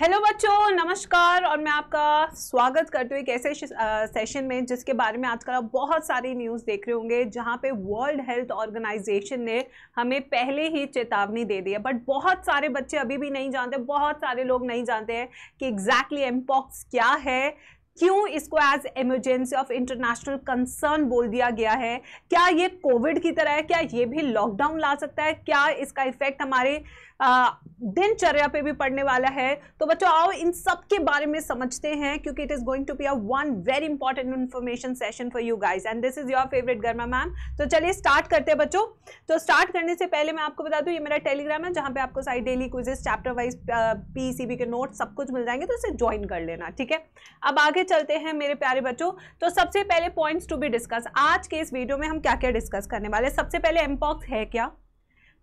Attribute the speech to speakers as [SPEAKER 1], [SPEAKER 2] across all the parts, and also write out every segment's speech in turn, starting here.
[SPEAKER 1] hello बच्चों नमस्कार और मैं आपका स्वागत करती हूँ एक ऐसे सेशन में जिसके बारे में आजकल आप बहुत सारी न्यूज़ देख रहे होंगे जहाँ पे वर्ल्ड हेल्थ ऑर्गेनाइजेशन ने हमें पहले ही चेतावनी दे दी है बट बहुत सारे बच्चे अभी भी नहीं जानते बहुत सारे लोग नहीं जानते हैं कि एग्जैक्टली एमपॉक्स क्या है क्यों इसको as emergency of international concern बोल दिया गया है क्या ये कोविड की तरह है क्या ये भी लॉकडाउन ला सकता है क्या इसका इफेक्ट हमारे दिनचर्या पे भी पड़ने वाला है तो बच्चों आओ इन सब के बारे में समझते हैं क्योंकि it is going to be a one very important information session for you guys and this is your favourite Garima ma'am तो चलिए स्टार्ट करते हैं बच्चों तो स्टार्ट करने से पहले मैं आपको बता दूं ये मेरा टेलीग्राम है जहाँ पे आपको सारी डेली क्विजेस चैप्टर वाइज पी के नोट सब कुछ मिल जाएंगे तो इसे ज्वाइन कर लेना ठीक है अब आगे चलते हैं मेरे प्यारे बच्चों तो सबसे पहले पॉइंट्स टू बी डिस्कस आज के इस वीडियो में हम क्या क्या डिस्कस करने वाले सबसे पहले एमपॉक्स है क्या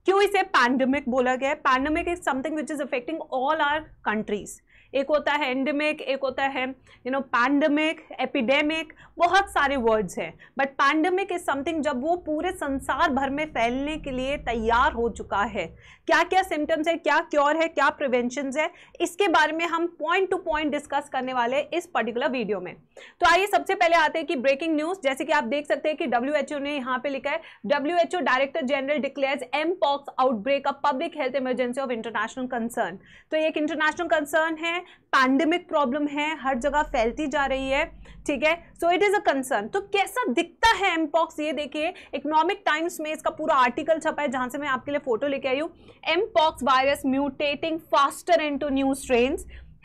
[SPEAKER 1] क्यों इसे पैंडमिक बोला गया है pandemic is something which is affecting all our countries एक होता है एंडेमिक एक होता है यू नो पैंडमिक एपिडेमिक बहुत सारे वर्ड्स हैं बट पैंडमिक इज समथिंग जब वो पूरे संसार भर में फैलने के लिए तैयार हो चुका है क्या क्या सिम्टम्स है क्या क्योर है क्या प्रिवेंशन है इसके बारे में हम पॉइंट टू पॉइंट डिस्कस करने वाले इस पर्टिकुलर वीडियो में तो आइए सबसे पहले आते हैं कि ब्रेकिंग न्यूज जैसे कि आप देख सकते हैं कि डब्ल्यू ने यहाँ पे लिखा है W director general declares empower pox outbreak a public health emergency of international concern तो ये एक इंटरनेशनल कंसर्न है पैंडमिक प्रॉब्लम है हर जगह फैलती जा रही है ठीक है so it is a concern तो कैसा दिखता है एमपॉक्स ये देखिए इकोनॉमिक टाइम्स में इसका पूरा आर्टिकल छपा है जहाँ से मैं आपके लिए फोटो लेके आई हूँ mpox virus mutating faster into new strain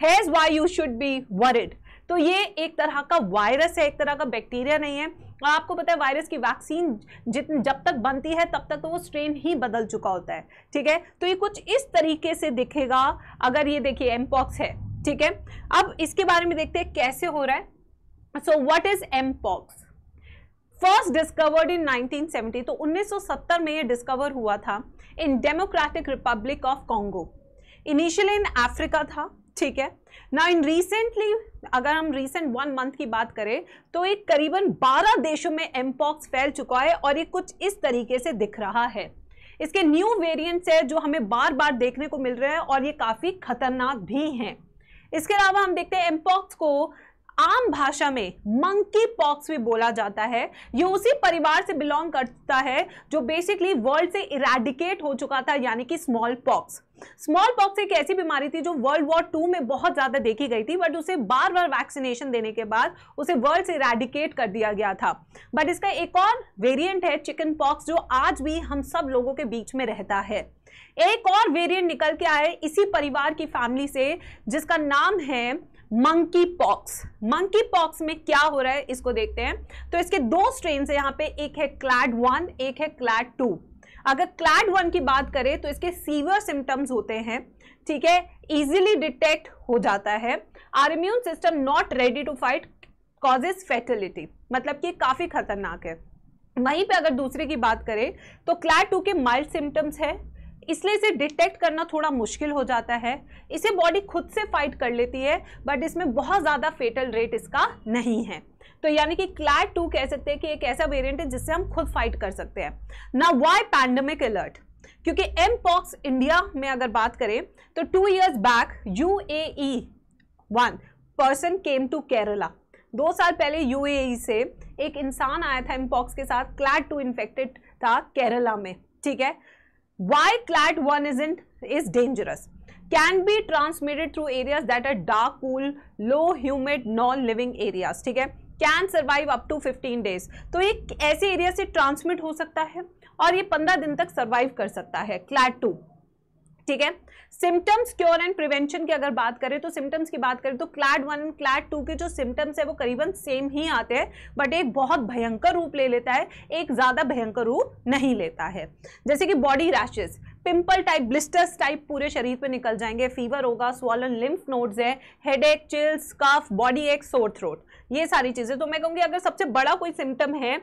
[SPEAKER 1] has why you should be worried तो ये एक तरह का वायरस है एक तरह का बैक्टीरिया नहीं है आपको पता है वायरस की वैक्सीन जितनी जब तक बनती है तब तक तो वो स्ट्रेन ही बदल चुका होता है ठीक है तो ये कुछ इस तरीके से दिखेगा अगर ये देखिए एमपॉक्स है ठीक है अब इसके बारे में देखते हैं कैसे हो रहा है so what is mpox first discovered in 1970 तो 1970 में ये डिस्कवर हुआ था in Democratic Republic of Congo initially in Africa था ठीक है ना इन रिसेंटली अगर हम रिसेंट वन मंथ की बात करें तो एक करीबन 12 देशों में एमपॉक्स फैल चुका है और ये कुछ इस तरीके से दिख रहा है इसके न्यू वेरियंट्स है जो हमें बार बार देखने को मिल रहे हैं और ये काफ़ी खतरनाक भी हैं इसके अलावा हम देखते हैं एमपॉक्स को आम भाषा में मंकी पॉक्स भी बोला जाता है ये उसी परिवार से बिलोंग करता है जो बेसिकली वर्ल्ड से इराडिकेट हो चुका था यानी कि स्मॉल पॉक्स स्मॉल पॉक्स एक ऐसी बीमारी थी जो वर्ल्ड वॉर टू में बहुत ज्यादा देखी गई थी बट उसे बार बार वैक्सीनेशन देने के बाद उसे वर्ल्ड से इराडिकेट कर दिया गया था बट इसका एक और वेरियंट है चिकन पॉक्स जो आज भी हम सब लोगों के बीच में रहता है एक और वेरिएंट निकल के आए इसी परिवार की फैमिली से जिसका नाम है मंकी पॉक्स मंकी पॉक्स में क्या हो रहा है इसको देखते हैं तो इसके दो स्ट्रेन है यहाँ पे एक है क्लैड वन एक है क्लैड टू अगर क्लैड वन की बात करें तो इसके सीवियर सिम्टम्स होते हैं ठीक है इजिली डिटेक्ट हो जाता है our immune system not ready to fight causes fatality मतलब कि काफ़ी खतरनाक है वहीं पे अगर दूसरे की बात करें तो क्लैड टू के माइल्ड सिम्टम्स है इसलिए इसे डिटेक्ट करना थोड़ा मुश्किल हो जाता है इसे बॉडी खुद से फाइट कर लेती है बट इसमें बहुत ज़्यादा फेटल रेट इसका नहीं है तो यानी कि क्लैट टू कह सकते हैं कि एक ऐसा वेरिएंट है जिससे हम खुद फाइट कर सकते हैं ना वाई पैंडमिक अलर्ट क्योंकि एम पॉक्स इंडिया में अगर बात करें तो two years back U A one person came to Kerala दो साल पहले यू e से एक इंसान आया था एम पॉक्स के साथ क्लैट टू इन्फेक्टेड था केरला में ठीक है why clad 1 isn't is dangerous can be transmitted through areas that are dark cool low humid non living areas theek hai can survive up to 15 days to ye aise area se transmit ho sakta hai aur ye 15 din tak survive kar sakta hai clad ठीक है symptoms cure and prevention की अगर बात करें तो symptoms की बात करें तो क्लैड वन क्लैड टू के जो सिम्टम्स है वो करीबन सेम ही आते हैं बट एक बहुत भयंकर रूप ले लेता है एक ज़्यादा भयंकर रूप नहीं लेता है जैसे कि body rashes pimple type blisters type पूरे शरीर पे निकल जाएंगे फीवर होगा स्वॉलन लिम्फ नोड्स है headache chills cough body ache sore throat ये सारी चीज़ें तो मैं कहूँगी अगर सबसे बड़ा कोई सिम्टम है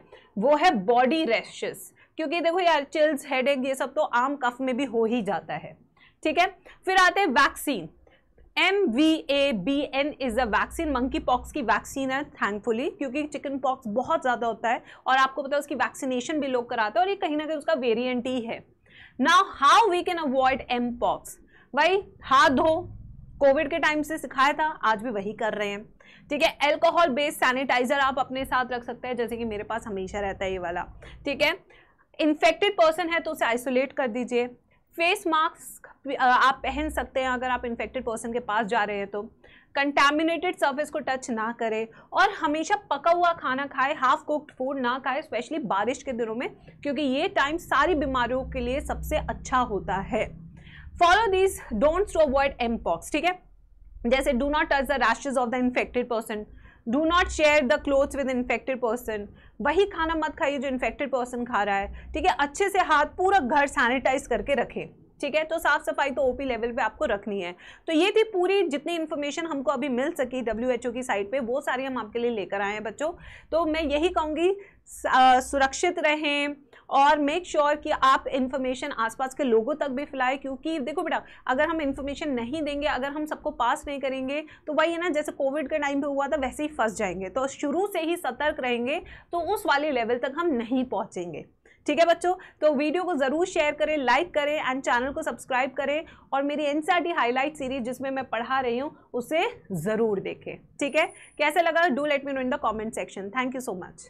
[SPEAKER 1] वो है बॉडी रैशेस क्योंकि देखो यार चिल्स हेड ये सब तो आम कफ में भी हो ही जाता है ठीक है फिर आते हैं vaccine M V A B N is a vaccine monkey pox की वैक्सीन है थैंकफुली क्योंकि चिकन पॉक्स बहुत ज़्यादा होता है और आपको पता है उसकी वैक्सीनेशन भी लोग कराते हैं और ये कहीं ना कहीं उसका वेरिएंट ही है now how we can avoid M pox भाई हाथ धो कोविड के टाइम से सिखाया था आज भी वही कर रहे हैं ठीक है एल्कोहल बेस्ड सैनिटाइजर आप अपने साथ रख सकते हैं जैसे कि मेरे पास हमेशा रहता है ये वाला ठीक है इन्फेक्टेड पर्सन है तो उसे आइसोलेट कर दीजिए फेस मास्क आप पहन सकते हैं अगर आप इन्फेक्टेड पर्सन के पास जा रहे हैं तो कंटेमिनेटेड सर्विस को टच ना करें और हमेशा पका हुआ खाना खाए हाफ कुक्ड फूड ना खाए स्पेशली बारिश के दिनों में क्योंकि ये टाइम सारी बीमारियों के लिए सबसे अच्छा होता है follow this don'ts to avoid M pox ठीक है जैसे do not touch the rashes of the infected person do not share the clothes with infected person वही खाना मत खाइए जो इन्फेक्टेड पर्सन खा रहा है ठीक है अच्छे से हाथ पूरा घर सैनिटाइज करके रखें ठीक है तो साफ सफाई तो ओपी लेवल पे आपको रखनी है तो ये थी पूरी जितनी इन्फॉर्मेशन हमको अभी मिल सकी डब्ल्यू की साइट पे वो सारी हम आपके लिए लेकर आए हैं बच्चों तो मैं यही कहूँगी सुरक्षित रहें और मेक श्योर sure कि आप इन्फॉर्मेशन आसपास के लोगों तक भी फैलाएं क्योंकि देखो बेटा अगर हम इन्फॉर्मेशन नहीं देंगे अगर हम सबको पास नहीं करेंगे तो वही है ना जैसे कोविड के टाइम पे हुआ था वैसे ही फंस जाएंगे तो शुरू से ही सतर्क रहेंगे तो उस वाले लेवल तक हम नहीं पहुँचेंगे ठीक है बच्चों तो वीडियो को ज़रूर शेयर करें लाइक करें एंड चैनल को सब्सक्राइब करें और मेरी एन हाईलाइट सीरीज जिसमें मैं पढ़ा रही हूँ उसे ज़रूर देखें ठीक है कैसा लगा do let me know in the comment section thank you so much